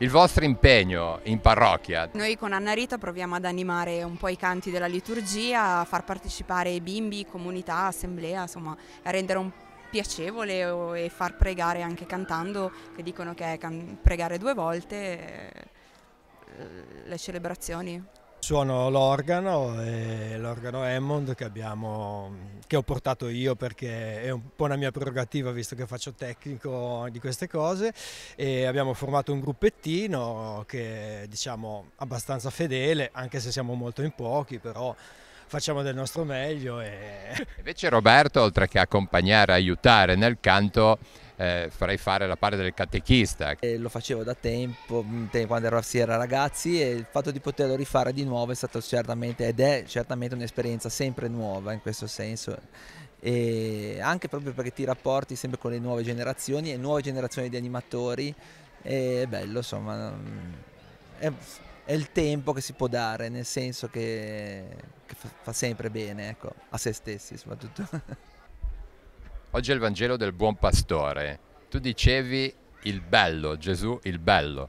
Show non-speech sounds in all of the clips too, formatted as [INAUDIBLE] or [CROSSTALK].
il vostro impegno in parrocchia. Noi con Anna Rita proviamo ad animare un po' i canti della liturgia, a far partecipare bimbi, comunità, assemblea, insomma, a rendere un piacevole e far pregare anche cantando, che dicono che è pregare due volte eh, le celebrazioni suono l'organo, l'organo Hammond che, abbiamo, che, ho portato io perché è un po' una mia prerogativa visto che faccio tecnico di queste cose e abbiamo formato un gruppettino che è, diciamo abbastanza fedele anche se siamo molto in pochi però facciamo del nostro meglio. E... Invece Roberto oltre che accompagnare, aiutare nel canto eh, farei fare la parte del catechista. E lo facevo da tempo, mm, quando ero, si era ragazzi e il fatto di poterlo rifare di nuovo è stato certamente ed è certamente un'esperienza sempre nuova in questo senso e anche proprio perché ti rapporti sempre con le nuove generazioni e nuove generazioni di animatori è bello insomma mm, è, è il tempo che si può dare nel senso che, che fa sempre bene ecco, a se stessi soprattutto [LAUGHS] Oggi è il Vangelo del Buon Pastore. Tu dicevi il bello, Gesù il bello.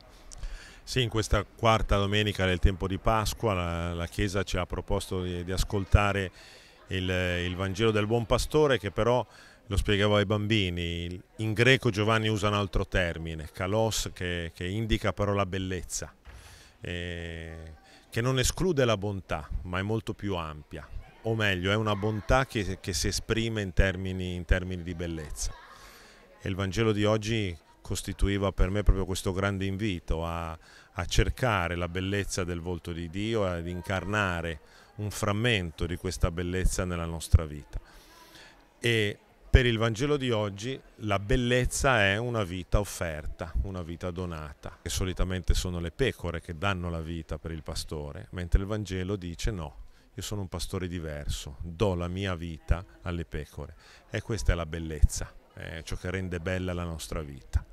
Sì, in questa quarta domenica del tempo di Pasqua la, la Chiesa ci ha proposto di, di ascoltare il, il, Vangelo del Buon Pastore che però, lo spiegavo ai bambini, in greco Giovanni usa un altro termine, kalos, che, che indica però la bellezza, eh, che non esclude la bontà, ma è molto più ampia o meglio è una bontà che, che si esprime in termini, in termini di bellezza. E il Vangelo di oggi costituiva per me proprio questo grande invito a, a, cercare la bellezza del volto di Dio, ad incarnare un frammento di questa bellezza nella nostra vita. E per il Vangelo di oggi la bellezza è una vita offerta, una vita donata, che solitamente sono le pecore che danno la vita per il pastore, mentre il Vangelo dice no, io sono un pastore diverso, do la mia vita alle pecore e questa è la bellezza, è eh, ciò che rende bella la nostra vita.